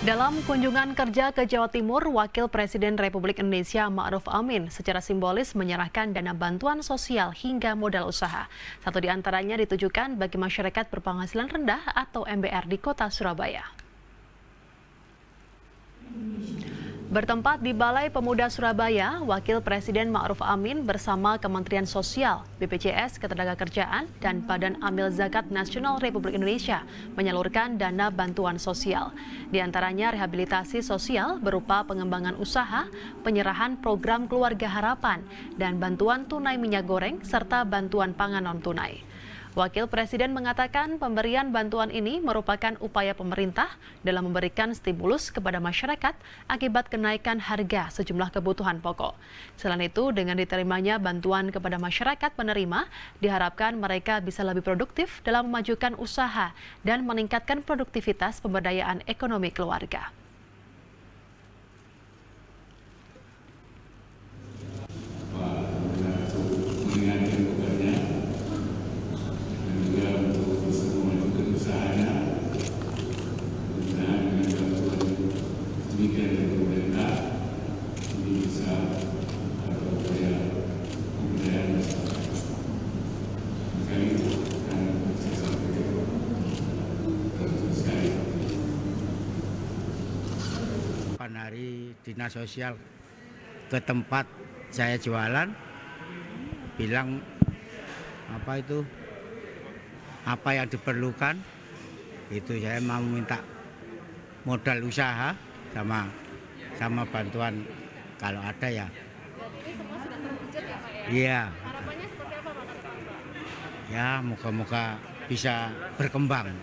Dalam kunjungan kerja ke Jawa Timur, Wakil Presiden Republik Indonesia Ma'ruf Amin secara simbolis menyerahkan dana bantuan sosial hingga modal usaha. Satu di antaranya ditujukan bagi masyarakat berpenghasilan rendah atau MBR di kota Surabaya. Bertempat di Balai Pemuda Surabaya, Wakil Presiden Ma'ruf Amin bersama Kementerian Sosial, BPJS Ketenagakerjaan, dan Badan Amil Zakat Nasional Republik Indonesia menyalurkan dana bantuan sosial. Di antaranya rehabilitasi sosial berupa pengembangan usaha, penyerahan program Keluarga Harapan, dan bantuan tunai minyak goreng serta bantuan pangan non-tunai. Wakil Presiden mengatakan pemberian bantuan ini merupakan upaya pemerintah dalam memberikan stimulus kepada masyarakat akibat kenaikan harga sejumlah kebutuhan pokok. Selain itu, dengan diterimanya bantuan kepada masyarakat penerima, diharapkan mereka bisa lebih produktif dalam memajukan usaha dan meningkatkan produktivitas pemberdayaan ekonomi keluarga. dari dinas sosial ke tempat saya jualan bilang apa itu apa yang diperlukan itu saya mau minta modal usaha sama sama bantuan kalau ada ya. ya, ya? Iya. Ya, moga-moga bisa berkembang.